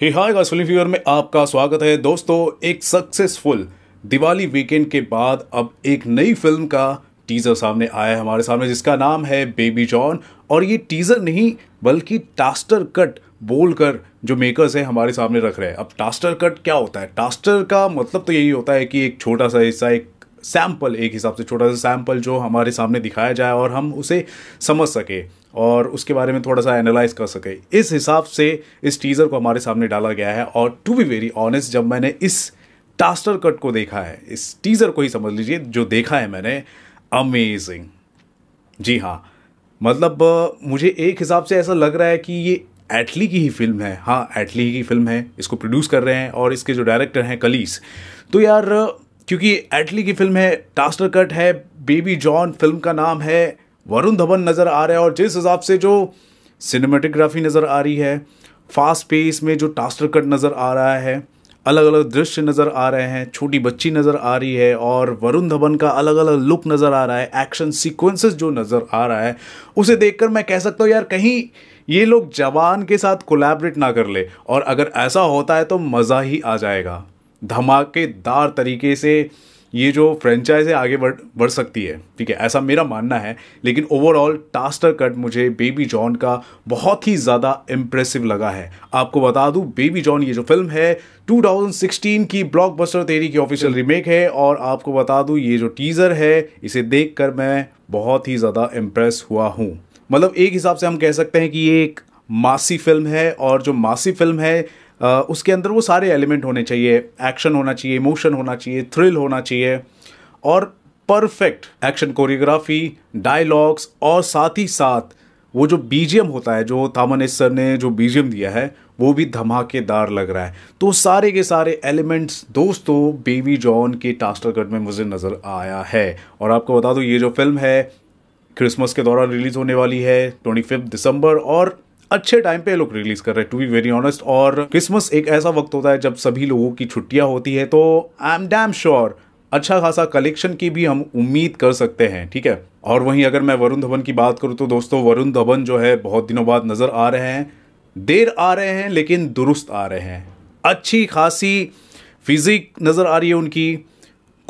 हे hi guys film fever में आपका स्वागत है दोस्तों एक सक्सेसफुल दिवाली वीकेंड के बाद अब एक नई फिल्म का टीज़र सामने आया है हमारे सामने जिसका नाम है बेबी जॉन और ये टीज़र नहीं बल्कि टास्टर कट बोलकर जो मेकर्स हैं हमारे सामने रख रहे हैं अब टास्टर कट क्या होता है टास्टर का मतलब तो यही होता है कि एक छोटा सा हिस्सा एक सैम्पल एक हिसाब से छोटा सा सैम्पल जो हमारे सामने दिखाया जाए और हम उसे समझ सके और उसके बारे में थोड़ा सा एनालाइज कर सके इस हिसाब से इस टीज़र को हमारे सामने डाला गया है और टू बी वेरी ऑनेस्ट जब मैंने इस टास्टर कट को देखा है इस टीज़र को ही समझ लीजिए जो देखा है मैंने अमेजिंग जी हाँ मतलब मुझे एक हिसाब से ऐसा लग रहा है कि ये एटली की ही फिल्म है हाँ एटली की फिल्म है इसको प्रोड्यूस कर रहे हैं और इसके जो डायरेक्टर हैं कलीस तो यार क्योंकि एटली की फिल्म है टास्टर कट है बेबी जॉन फिल्म का नाम है वरुण धवन नज़र आ रहा है और जिस हिसाब से जो सिनेमेटोग्राफी नज़र आ रही है फास्ट पेस में जो टास्टर कट नज़र आ रहा है अलग अलग दृश्य नज़र आ रहे हैं छोटी बच्ची नज़र आ रही है और वरुण धवन का अलग अलग लुक नज़र आ रहा है एक्शन सीक्वेंसेस जो नज़र आ रहा है उसे देखकर मैं कह सकता हूँ यार कहीं ये लोग जवान के साथ कोलैबोरेट ना कर ले और अगर ऐसा होता है तो मज़ा ही आ जाएगा धमाकेदार तरीके से ये जो फ्रेंचाइज है आगे बढ़ बढ़ सकती है ठीक है ऐसा मेरा मानना है लेकिन ओवरऑल टास्टर कट मुझे बेबी जॉन का बहुत ही ज़्यादा इम्प्रेसिव लगा है आपको बता दूं बेबी जॉन ये जो फिल्म है 2016 की ब्लॉकबस्टर तेरी की ऑफिशियल रीमेक है और आपको बता दूं ये जो टीज़र है इसे देख कर मैं बहुत ही ज़्यादा इम्प्रेस हुआ हूँ मतलब एक हिसाब से हम कह सकते हैं कि ये एक मासी फिल्म है और जो मासी फिल्म है उसके अंदर वो सारे एलिमेंट होने चाहिए एक्शन होना चाहिए इमोशन होना चाहिए थ्रिल होना चाहिए और परफेक्ट एक्शन कोरियोग्राफी डायलॉग्स और साथ ही साथ वो जो बीजीएम होता है जो थामनेस सर ने जो बीजीएम दिया है वो भी धमाकेदार लग रहा है तो सारे के सारे एलिमेंट्स दोस्तों बेबी जॉन के टास्टर कट में मुझे नज़र आया है और आपको बता दो ये जो फिल्म है क्रिसमस के दौरान रिलीज़ होने वाली है ट्वेंटी दिसंबर और अच्छे टाइम पे लोग रिलीज कर रहे हैं टू बी वेरी ऑनेस्ट और क्रिसमस एक ऐसा वक्त होता है जब सभी लोगों की छुट्टियां होती है तो आई एम डैम श्योर अच्छा खासा कलेक्शन की भी हम उम्मीद कर सकते हैं ठीक है और वहीं अगर मैं वरुण धवन की बात करूँ तो दोस्तों वरुण धवन जो है बहुत दिनों बाद नज़र आ रहे हैं देर आ रहे हैं लेकिन दुरुस्त आ रहे हैं अच्छी खासी फिजिक नज़र आ रही है उनकी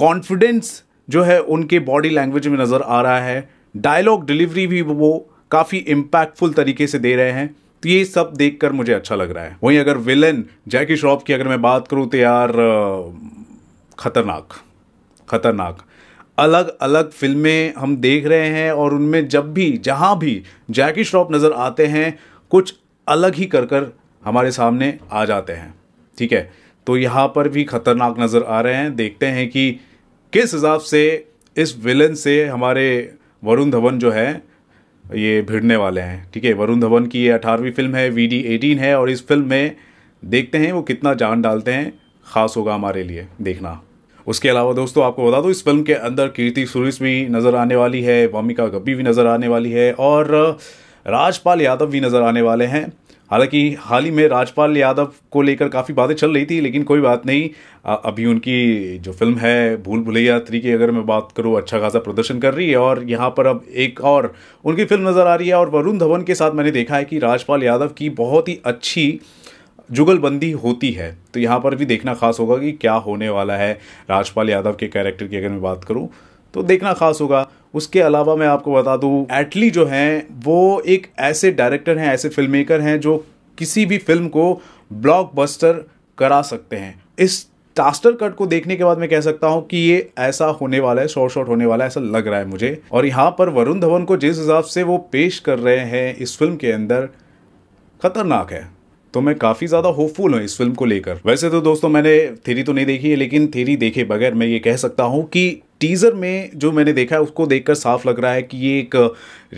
कॉन्फिडेंस जो है उनके बॉडी लैंग्वेज में नज़र आ रहा है डायलॉग डिलीवरी भी वो काफ़ी इम्पैक्टफुल तरीके से दे रहे हैं तो ये सब देख मुझे अच्छा लग रहा है वहीं अगर विलन जैकी श्रॉफ की अगर मैं बात करूँ तो यार ख़तरनाक ख़तरनाक अलग अलग फिल्में हम देख रहे हैं और उनमें जब भी जहाँ भी जैकी श्रॉफ नज़र आते हैं कुछ अलग ही कर कर हमारे सामने आ जाते हैं ठीक है तो यहाँ पर भी ख़तरनाक नज़र आ रहे हैं देखते हैं कि किस हिसाब से इस विलन से हमारे वरुण धवन जो है ये भिड़ने वाले हैं ठीक है वरुण धवन की ये अठारहवीं फिल्म है वी डी एटीन है और इस फिल्म में देखते हैं वो कितना जान डालते हैं ख़ास होगा हमारे लिए देखना उसके अलावा दोस्तों आपको बता दूँ इस फिल्म के अंदर कीर्ति सुरेश भी नज़र आने वाली है वामिका गब्बी भी नज़र आने वाली है और राजपाल यादव भी नज़र आने वाले हैं हालांकि हाल ही में राजपाल यादव को लेकर काफ़ी बातें चल रही थी लेकिन कोई बात नहीं अभी उनकी जो फिल्म है भूल भुलैया थ्री की अगर मैं बात करूँ अच्छा खासा प्रदर्शन कर रही है और यहाँ पर अब एक और उनकी फिल्म नज़र आ रही है और वरुण धवन के साथ मैंने देखा है कि राजपाल यादव की बहुत ही अच्छी जुगलबंदी होती है तो यहाँ पर भी देखना खास होगा कि क्या होने वाला है राजपाल यादव के कैरेक्टर की अगर मैं बात करूँ तो देखना खास होगा उसके अलावा मैं आपको बता दूं एटली जो हैं वो एक ऐसे डायरेक्टर हैं ऐसे फिल्म मेकर हैं जो किसी भी फिल्म को ब्लॉकबस्टर करा सकते हैं इस टास्टर कट को देखने के बाद मैं कह सकता हूँ कि ये ऐसा होने वाला है शॉर्ट शॉर्ट होने वाला है ऐसा लग रहा है मुझे और यहाँ पर वरुण धवन को जिस हिसाब से वो पेश कर रहे हैं इस फिल्म के अंदर खतरनाक है तो मैं काफ़ी ज़्यादा होपफुल हूँ इस फिल्म को लेकर वैसे तो दोस्तों मैंने थेरी तो नहीं देखी है लेकिन थेरी देखे बगैर मैं ये कह सकता हूँ कि टीज़र में जो मैंने देखा है उसको देखकर साफ लग रहा है कि ये एक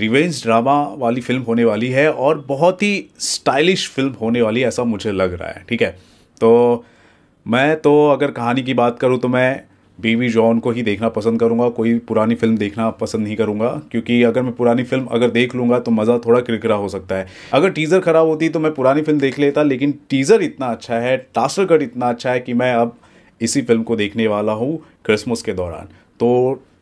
रिवेंज ड्रामा वाली फिल्म होने वाली है और बहुत ही स्टाइलिश फिल्म होने वाली ऐसा मुझे लग रहा है ठीक है तो मैं तो अगर कहानी की बात करूँ तो मैं बीवी जॉन को ही देखना पसंद करूँगा कोई पुरानी फिल्म देखना पसंद नहीं करूँगा क्योंकि अगर मैं पुरानी फिल्म अगर देख लूँगा तो मज़ा थोड़ा किरकिरा हो सकता है अगर टीज़र ख़राब होती तो मैं पुरानी फिल्म देख लेता लेकिन टीज़र इतना अच्छा है टास्टरगढ़ इतना अच्छा है कि मैं अब इसी फिल्म को देखने वाला हूँ क्रिसमस के दौरान तो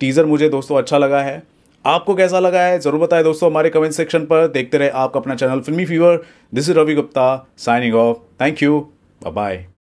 टीज़र मुझे दोस्तों अच्छा लगा है आपको कैसा लगा है ज़रूर बताएं दोस्तों हमारे कमेंट सेक्शन पर देखते रहे आपका अपना channel filmy fever this is Ravi Gupta signing off thank you bye